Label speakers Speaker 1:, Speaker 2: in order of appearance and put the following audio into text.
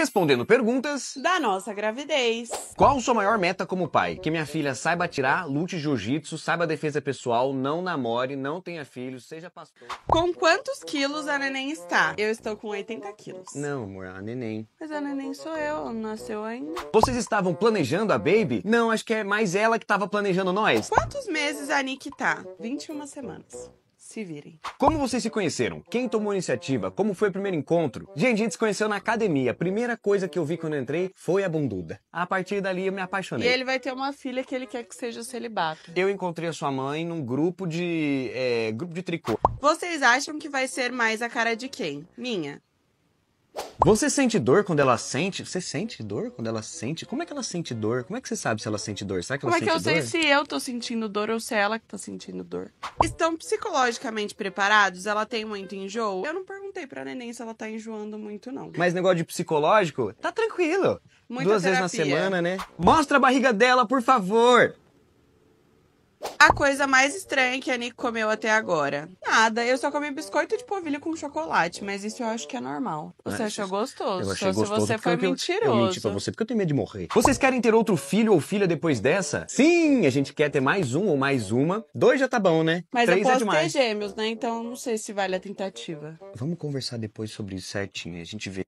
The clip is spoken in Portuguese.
Speaker 1: respondendo perguntas
Speaker 2: da nossa gravidez.
Speaker 1: Qual sua maior meta como pai? Que minha filha saiba tirar, lute jiu-jitsu, saiba defesa pessoal, não namore, não tenha filhos, seja pastor.
Speaker 2: Com quantos quilos a neném está? Eu estou com 80 quilos.
Speaker 1: Não, amor, a neném.
Speaker 2: Mas a neném sou eu, nasceu ainda.
Speaker 1: Vocês estavam planejando a baby? Não, acho que é mais ela que estava planejando nós.
Speaker 2: Quantos meses a Nick tá? 21 semanas se virem.
Speaker 1: Como vocês se conheceram? Quem tomou a iniciativa? Como foi o primeiro encontro? Gente, a gente se conheceu na academia. A primeira coisa que eu vi quando eu entrei foi a bunduda. A partir dali eu me apaixonei. E ele
Speaker 2: vai ter uma filha que ele quer que seja celibato.
Speaker 1: Eu encontrei a sua mãe num grupo de. É, grupo de tricô.
Speaker 2: Vocês acham que vai ser mais a cara de quem? Minha.
Speaker 1: Você sente dor quando ela sente? Você sente dor quando ela sente? Como é que ela sente dor? Como é que você sabe se ela sente dor? Será que ela Como é que eu sei se
Speaker 2: eu tô sentindo dor ou se é ela que tá
Speaker 1: sentindo dor?
Speaker 2: Estão psicologicamente preparados? Ela tem muito enjoo? Eu não perguntei pra neném se ela tá enjoando muito, não.
Speaker 1: Mas negócio de psicológico, tá tranquilo. Muita Duas terapia. vezes na semana, né? Mostra a barriga dela, por favor!
Speaker 2: A coisa mais estranha que a Nick comeu até agora. Nada, eu só comi biscoito de polvilho com chocolate, mas isso eu acho que é normal. Você ah, achou gostoso, eu achei gostoso se você foi eu, mentiroso. Eu, menti
Speaker 1: pra você, porque eu tenho medo de morrer. Vocês querem ter outro filho ou filha depois dessa? Sim, a gente quer ter mais um ou mais uma. Dois já tá bom, né? Mas Três eu é posso é ter
Speaker 2: gêmeos, né? Então não sei se vale a tentativa.
Speaker 1: Vamos conversar depois sobre isso certinho, a gente vê.